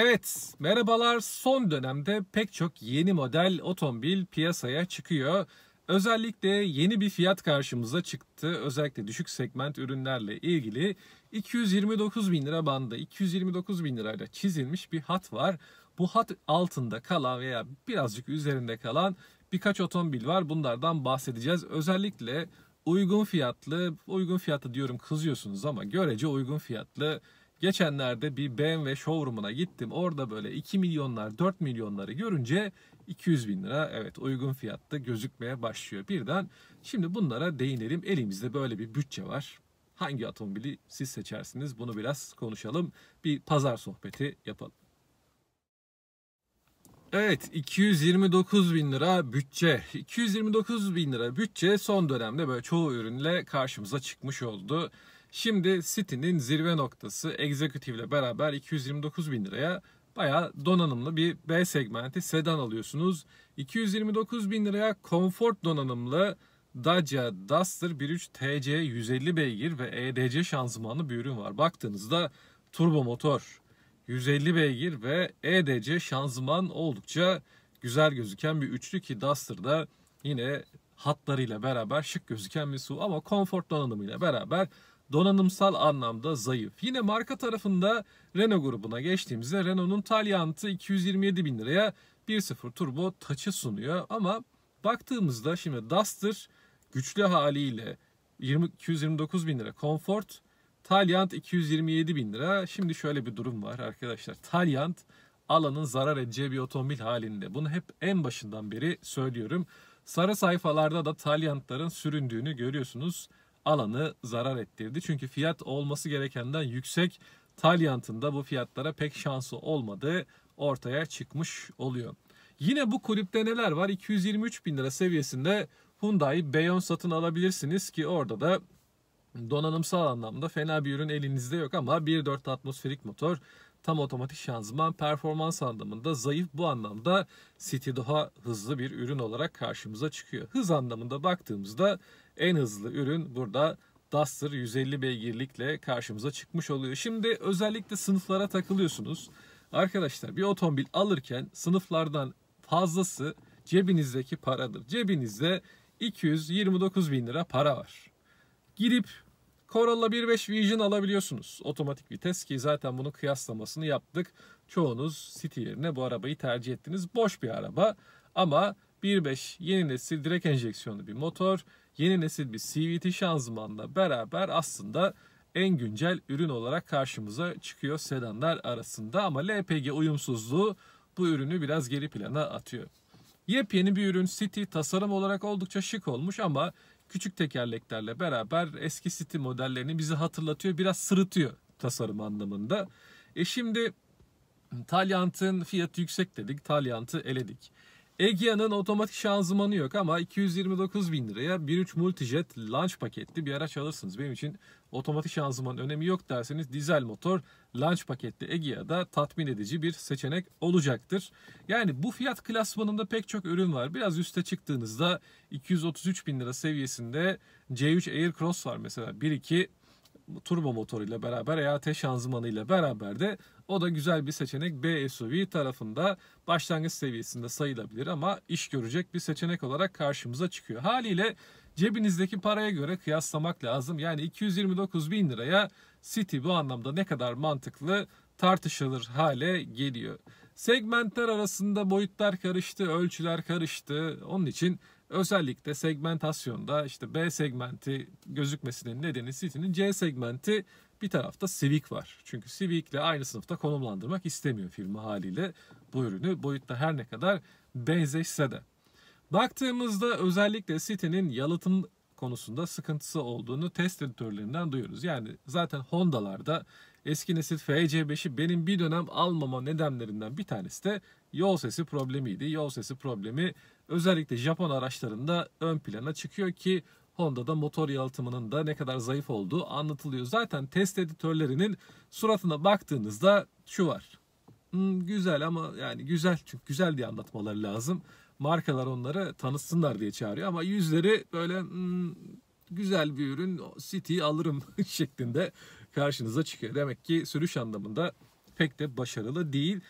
Evet, merhabalar. Son dönemde pek çok yeni model otomobil piyasaya çıkıyor. Özellikle yeni bir fiyat karşımıza çıktı. Özellikle düşük segment ürünlerle ilgili 229 bin lira bandı, 229 bin lirayla çizilmiş bir hat var. Bu hat altında kalan veya birazcık üzerinde kalan birkaç otomobil var. Bunlardan bahsedeceğiz. Özellikle uygun fiyatlı, uygun fiyatlı diyorum kızıyorsunuz ama görece uygun fiyatlı Geçenlerde bir BMW showroom'una gittim. Orada böyle 2 milyonlar 4 milyonları görünce 200 bin lira evet uygun fiyatta gözükmeye başlıyor birden. Şimdi bunlara değinelim. Elimizde böyle bir bütçe var. Hangi otomobili siz seçersiniz bunu biraz konuşalım. Bir pazar sohbeti yapalım. Evet 229 bin lira bütçe. 229 bin lira bütçe son dönemde böyle çoğu ürünle karşımıza çıkmış oldu. Şimdi City'nin zirve noktası Executive ile beraber 229 bin liraya baya donanımlı bir B segmenti sedan alıyorsunuz. 229 bin liraya konfort donanımlı Dacia Duster 1.3 TC 150 beygir ve EDC şanzımanlı bir ürün var. Baktığınızda turbo motor, 150 beygir ve EDC şanzıman oldukça güzel gözüken bir üçlü ki Duster'da yine hatlarıyla beraber şık gözüken bir su ama konfor donanımıyla beraber donanımsal anlamda zayıf. Yine marka tarafında Renault grubuna geçtiğimizde Renault'un Taliant'ı 227 bin liraya 1.0 turbo taçı sunuyor. Ama baktığımızda şimdi Duster güçlü haliyle 20, 229 bin lira Comfort, Taliant 227 bin lira. Şimdi şöyle bir durum var arkadaşlar. Taliant alanın zarar edeceği bir otomobil halinde. Bunu hep en başından beri söylüyorum. Sarı sayfalarda da Taliant'ların süründüğünü görüyorsunuz alanı zarar ettirdi. Çünkü fiyat olması gerekenden yüksek Talyant'ında bu fiyatlara pek şansı olmadı ortaya çıkmış oluyor. Yine bu kulüpte neler var? 223 bin lira seviyesinde Hyundai Beyon satın alabilirsiniz ki orada da donanımsal anlamda fena bir ürün elinizde yok ama 1.4 atmosferik motor tam otomatik şanzıman performans anlamında zayıf bu anlamda City daha hızlı bir ürün olarak karşımıza çıkıyor. Hız anlamında baktığımızda en hızlı ürün burada Duster 150 beygirlikle karşımıza çıkmış oluyor. Şimdi özellikle sınıflara takılıyorsunuz. Arkadaşlar bir otomobil alırken sınıflardan fazlası cebinizdeki paradır. Cebinizde 229 bin lira para var. Girip Corolla 1.5 Vision alabiliyorsunuz. Otomatik vites ki zaten bunun kıyaslamasını yaptık. Çoğunuz City yerine bu arabayı tercih ettiniz. Boş bir araba ama 1.5 yeni nesil direkt enjeksiyonlu bir motor. Yeni nesil bir CVT şanzımanla beraber aslında en güncel ürün olarak karşımıza çıkıyor sedanlar arasında ama LPG uyumsuzluğu bu ürünü biraz geri plana atıyor. Yepyeni bir ürün City tasarım olarak oldukça şık olmuş ama küçük tekerleklerle beraber eski City modellerini bizi hatırlatıyor. Biraz sırıtıyor tasarım anlamında. E şimdi Talyant'ın fiyatı yüksek dedik. Talyant'ı eledik. Egea'nın otomatik şanzımanı yok ama 229 bin liraya 1.3 Multijet Launch paketli bir araç alırsınız. Benim için otomatik şanzımanın önemi yok derseniz dizel motor Launch paketli Egea'da tatmin edici bir seçenek olacaktır. Yani bu fiyat klasmanında pek çok ürün var. Biraz üste çıktığınızda 233 bin lira seviyesinde C3 Air Cross var mesela 1.2 turbo motoruyla beraber veya EAT şanzımanıyla beraber de o da güzel bir seçenek. B SUV tarafında başlangıç seviyesinde sayılabilir ama iş görecek bir seçenek olarak karşımıza çıkıyor. Haliyle cebinizdeki paraya göre kıyaslamak lazım. Yani 229 bin liraya City bu anlamda ne kadar mantıklı tartışılır hale geliyor. Segmentler arasında boyutlar karıştı, ölçüler karıştı. Onun için Özellikle segmentasyonda işte B segmenti gözükmesinin nedeni City'nin C segmenti bir tarafta Civic var. Çünkü Civic ile aynı sınıfta konumlandırmak istemiyor firma haliyle bu ürünü. Boyutta her ne kadar benzeşse de. Baktığımızda özellikle City'nin yalıtım konusunda sıkıntısı olduğunu test editörlerinden duyuyoruz. Yani zaten Honda'larda Eski nesil FC5'i benim bir dönem almama nedenlerinden bir tanesi de yol sesi problemiydi. Yol sesi problemi özellikle Japon araçlarında ön plana çıkıyor ki Honda'da motor yalıtımının da ne kadar zayıf olduğu anlatılıyor. Zaten test editörlerinin suratına baktığınızda şu var. Hmm, güzel ama yani güzel çünkü güzel diye anlatmaları lazım. Markalar onları tanıtsınlar diye çağırıyor ama yüzleri böyle hmm, güzel bir ürün City alırım şeklinde karşınıza çıkıyor. Demek ki sürüş anlamında pek de başarılı değil.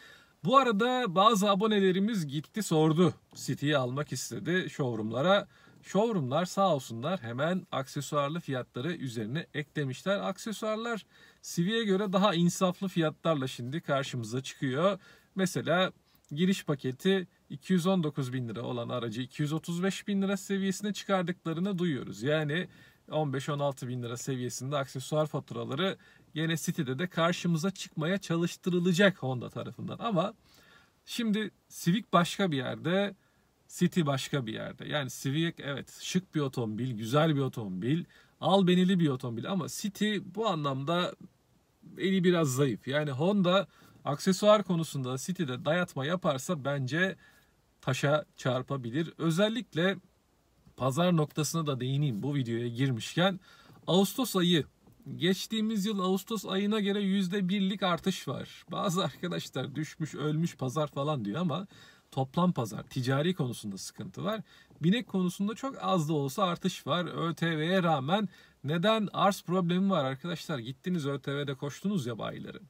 Bu arada bazı abonelerimiz gitti sordu. City'yi almak istedi showroomlara. Showroomlar sağ olsunlar hemen aksesuarlı fiyatları üzerine eklemişler. Aksesuarlar CV'ye göre daha insaflı fiyatlarla şimdi karşımıza çıkıyor. Mesela giriş paketi 219 bin lira olan aracı 235 bin lira seviyesine çıkardıklarını duyuyoruz. Yani 15-16 bin lira seviyesinde aksesuar faturaları yine City'de de karşımıza çıkmaya çalıştırılacak Honda tarafından. Ama şimdi Civic başka bir yerde, City başka bir yerde. Yani Civic evet şık bir otomobil, güzel bir otomobil, al benili bir otomobil ama City bu anlamda eli biraz zayıf. Yani Honda aksesuar konusunda City'de dayatma yaparsa bence taşa çarpabilir. Özellikle pazar noktasına da değineyim bu videoya girmişken. Ağustos ayı Geçtiğimiz yıl Ağustos ayına göre %1'lik artış var. Bazı arkadaşlar düşmüş, ölmüş pazar falan diyor ama toplam pazar, ticari konusunda sıkıntı var. Binek konusunda çok az da olsa artış var. ÖTV'ye rağmen neden arz problemi var arkadaşlar? Gittiniz ÖTV'de koştunuz ya bayileri.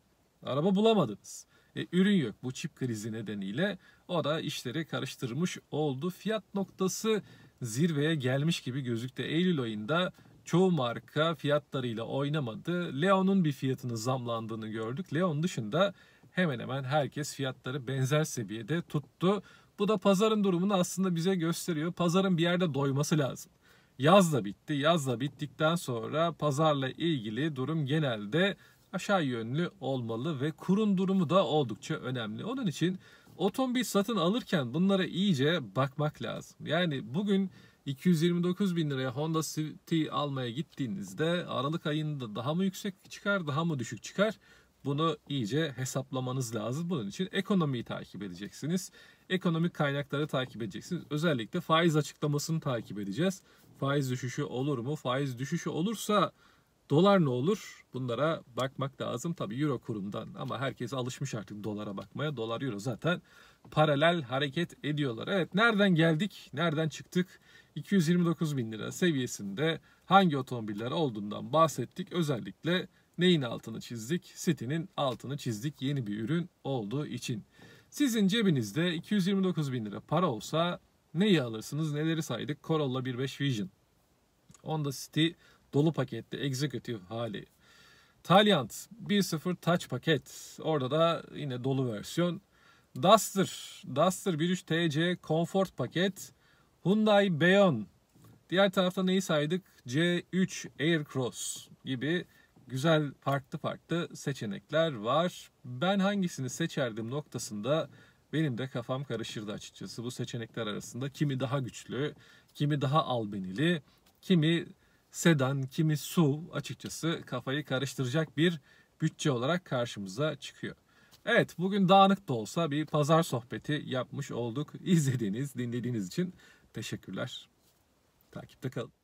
Araba bulamadınız. E, ürün yok bu çip krizi nedeniyle. O da işleri karıştırmış oldu. Fiyat noktası zirveye gelmiş gibi gözükte Eylül ayında çoğu marka fiyatlarıyla oynamadı. Leon'un bir fiyatını zamlandığını gördük. Leon dışında hemen hemen herkes fiyatları benzer seviyede tuttu. Bu da pazarın durumunu aslında bize gösteriyor. Pazarın bir yerde doyması lazım. Yaz da bitti. Yaz da bittikten sonra pazarla ilgili durum genelde aşağı yönlü olmalı ve kurun durumu da oldukça önemli. Onun için otomobil satın alırken bunlara iyice bakmak lazım. Yani bugün 229 bin liraya Honda City almaya gittiğinizde Aralık ayında daha mı yüksek çıkar daha mı düşük çıkar? Bunu iyice hesaplamanız lazım. Bunun için ekonomiyi takip edeceksiniz. Ekonomik kaynakları takip edeceksiniz. Özellikle faiz açıklamasını takip edeceğiz. Faiz düşüşü olur mu? Faiz düşüşü olursa Dolar ne olur? Bunlara bakmak lazım tabii euro kurundan ama herkes alışmış artık dolara bakmaya. Dolar euro zaten paralel hareket ediyorlar. Evet nereden geldik? Nereden çıktık? 229 bin lira seviyesinde hangi otomobiller olduğundan bahsettik. Özellikle neyin altını çizdik? City'nin altını çizdik yeni bir ürün olduğu için. Sizin cebinizde 229 bin lira para olsa neyi alırsınız? Neleri saydık? Corolla 1.5 Vision. Honda City Dolu pakette executive hali. Taliant 1.0 Touch paket. Orada da yine dolu versiyon. Duster, Duster 1.3 TC Comfort paket. Hyundai Beyon. Diğer tarafta neyi saydık? C3 Aircross gibi güzel farklı farklı seçenekler var. Ben hangisini seçerdim noktasında benim de kafam karışırdı açıkçası bu seçenekler arasında. Kimi daha güçlü, kimi daha albenili, kimi sedan, kimi SUV açıkçası kafayı karıştıracak bir bütçe olarak karşımıza çıkıyor. Evet bugün dağınık da olsa bir pazar sohbeti yapmış olduk. İzlediğiniz, dinlediğiniz için teşekkürler. Takipte kalın.